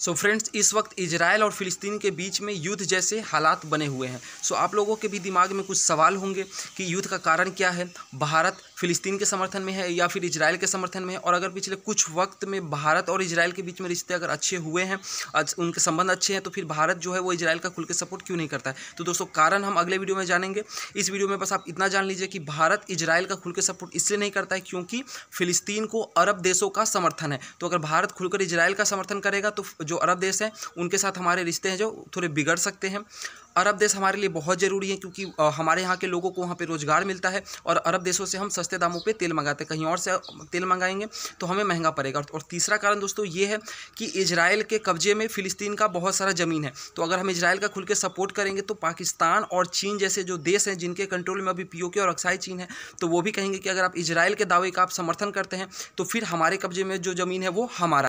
सो so friends इस वक्त Israel और फिलिस्तीन के बीच में युद्ध जैसे हालात बने हुए हैं सो so आप लोगों के भी दिमाग में कुछ सवाल होंगे कि युद्ध का कारण क्या है भारत फिलिस्तीन के समर्थन में है या फिर इजराइल के समर्थन में है और अगर पिछले कुछ वक्त में भारत और इजराइल के बीच में रिश्ते अगर अच्छे हुए हैं उनके संबंध अच्छे हैं तो फिर भारत जो है वो इजराइल का खुल के सपोर्ट क्यों नहीं करता है तो दोस्तों कारण हम अगले वीडियो में जानेंगे इस वीडियो में बस आप इतना जान लीजिए कि भारत इजराइल का खुल के सपोर्ट इसलिए नहीं करता है क्योंकि फिलिस्तीन को अरब देशों का समर्थन है तो अगर भारत खुलकर इजराइल का समर्थन करेगा तो जो अरब देश हैं उनके साथ हमारे रिश्ते हैं जो थोड़े बिगड़ सकते हैं अरब देश हमारे लिए बहुत ज़रूरी है क्योंकि हमारे यहाँ के लोगों को वहाँ पे रोज़गार मिलता है और अरब देशों से हम सस्ते दामों पे तेल मंगाते हैं कहीं और से तेल मंगाएंगे तो हमें महंगा पड़ेगा और तीसरा कारण दोस्तों ये है कि इसराइल के कब्जे में फ़िलिस्तीन का बहुत सारा ज़मीन है तो अगर हम इसराइल का खुल के सपोर्ट करेंगे तो पाकिस्तान और चीन जैसे जो देश हैं जिनके कंट्रोल में अभी पी और अक्साई चीन है तो वो भी कहेंगे कि अगर आप इसराइल के दावे का आप समर्थन करते हैं तो फिर हमारे कब्जे में जो ज़मीन है वो हमारा